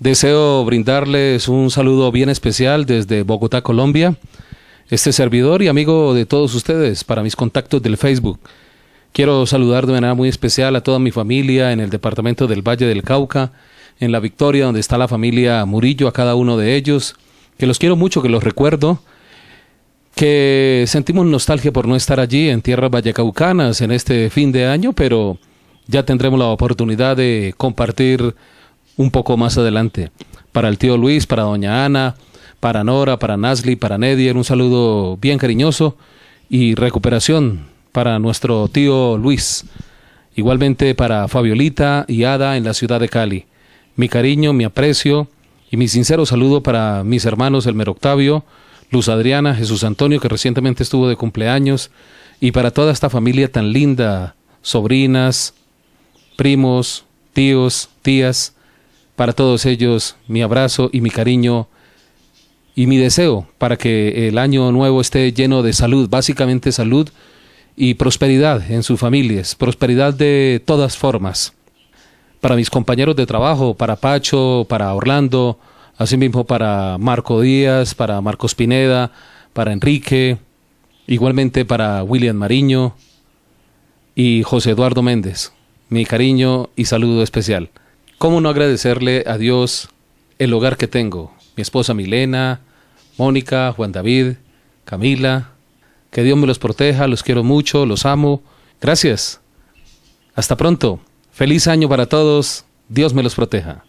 Deseo brindarles un saludo bien especial desde Bogotá, Colombia. Este servidor y amigo de todos ustedes para mis contactos del Facebook. Quiero saludar de manera muy especial a toda mi familia en el departamento del Valle del Cauca, en La Victoria, donde está la familia Murillo, a cada uno de ellos, que los quiero mucho, que los recuerdo, que sentimos nostalgia por no estar allí en tierras vallecaucanas en este fin de año, pero ya tendremos la oportunidad de compartir un poco más adelante. Para el tío Luis, para doña Ana, para Nora, para Nasli, para Nedier, un saludo bien cariñoso y recuperación para nuestro tío Luis. Igualmente para Fabiolita y Ada en la ciudad de Cali. Mi cariño, mi aprecio y mi sincero saludo para mis hermanos Elmer Octavio, Luz Adriana, Jesús Antonio, que recientemente estuvo de cumpleaños, y para toda esta familia tan linda, sobrinas, primos, tíos, tías, para todos ellos, mi abrazo y mi cariño y mi deseo para que el año nuevo esté lleno de salud, básicamente salud y prosperidad en sus familias, prosperidad de todas formas. Para mis compañeros de trabajo, para Pacho, para Orlando, asimismo para Marco Díaz, para Marcos Pineda, para Enrique, igualmente para William Mariño y José Eduardo Méndez. Mi cariño y saludo especial. ¿Cómo no agradecerle a Dios el hogar que tengo? Mi esposa Milena, Mónica, Juan David, Camila. Que Dios me los proteja, los quiero mucho, los amo. Gracias. Hasta pronto. Feliz año para todos. Dios me los proteja.